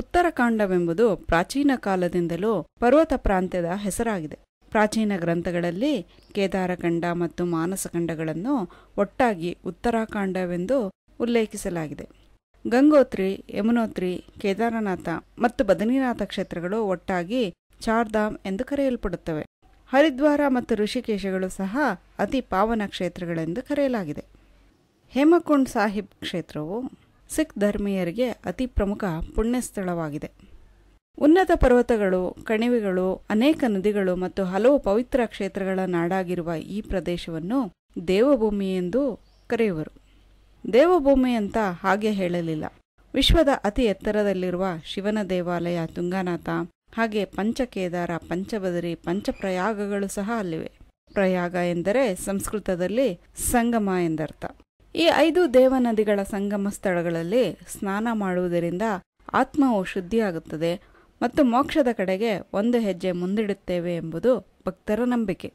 ಉತ್ತರಕಾಂಡವೆಂಬುದು ಪ್ರಾಚೀನ ಕಾಲದಿಂದಲೂ ಪರ್ವತ ಪ್ರಾಂತ್ಯದ ಹೆಸರಾಗಿದೆ ಪ್ರಾಚೀನ ಗ್ರಂಥಗಳಲ್ಲಿ ಕೇದಾರಖಂಡ ಮತ್ತು ಮಾನಸಖಂಡಗಳನ್ನು ಒಟ್ಟಾಗಿ ಉತ್ತರಾಖಂಡವೆಂದು ಉಲ್ಲೇಖಿಸಲಾಗಿದೆ ಗಂಗೋತ್ರಿ ಯಮುನೋತ್ರಿ ಕೇದಾರನಾಥ ಮತ್ತು ಬದಿನಾಥ ಕ್ಷೇತ್ರಗಳು ಒಟ್ಟಾಗಿ ಚಾರ್ಧಾಮ್ ಎಂದು ಕರೆಯಲ್ಪಡುತ್ತವೆ ಹರಿದ್ವಾರ ಮತ್ತು ಋಷಿಕೇಶಗಳು ಸಹ ಅತಿ ಪಾವನ ಕ್ಷೇತ್ರಗಳೆಂದು ಕರೆಯಲಾಗಿದೆ ಹೇಮಕುಂಡ್ ಸಾಹಿಬ್ ಕ್ಷೇತ್ರವು ಸಿಖ್ ಧರ್ಮೀಯರಿಗೆ ಅತಿ ಪ್ರಮುಖ ಪುಣ್ಯಸ್ಥಳವಾಗಿದೆ ಉನ್ನತ ಪರ್ವತಗಳು ಕಣಿವೆಗಳು ಅನೇಕ ನದಿಗಳು ಮತ್ತು ಹಲವು ಪವಿತ್ರ ಕ್ಷೇತ್ರಗಳ ನಾಡಾಗಿರುವ ಈ ಪ್ರದೇಶವನ್ನು ದೇವಭೂಮಿ ಎಂದು ಕರೆಯುವರು ದೇವಭೂಮಿ ಅಂತ ಹಾಗೆ ಹೇಳಲಿಲ್ಲ ವಿಶ್ವದ ಅತಿ ಎತ್ತರದಲ್ಲಿರುವ ಶಿವನ ದೇವಾಲಯ ತುಂಗಾನಾಥ ಹಾಗೆ ಪಂಚಕೇದಾರ ಪಂಚಬದರಿ ಪಂಚಪ್ರಯಾಗಗಳು ಸಹ ಅಲ್ಲಿವೆ ಪ್ರಯಾಗ ಎಂದರೆ ಸಂಸ್ಕೃತದಲ್ಲಿ ಸಂಗಮ ಎಂದರ್ಥ ಈ ಐದು ದೇವನದಿಗಳ ಸಂಗಮ ಸ್ಥಳಗಳಲ್ಲಿ ಸ್ನಾನ ಮಾಡುವುದರಿಂದ ಆತ್ಮವು ಶುದ್ಧಿಯಾಗುತ್ತದೆ ಮತ್ತು ಮೋಕ್ಷದ ಕಡೆಗೆ ಒಂದು ಹೆಜ್ಜೆ ಮುಂದಿಡುತ್ತೇವೆ ಎಂಬುದು ಭಕ್ತರ ನಂಬಿಕೆ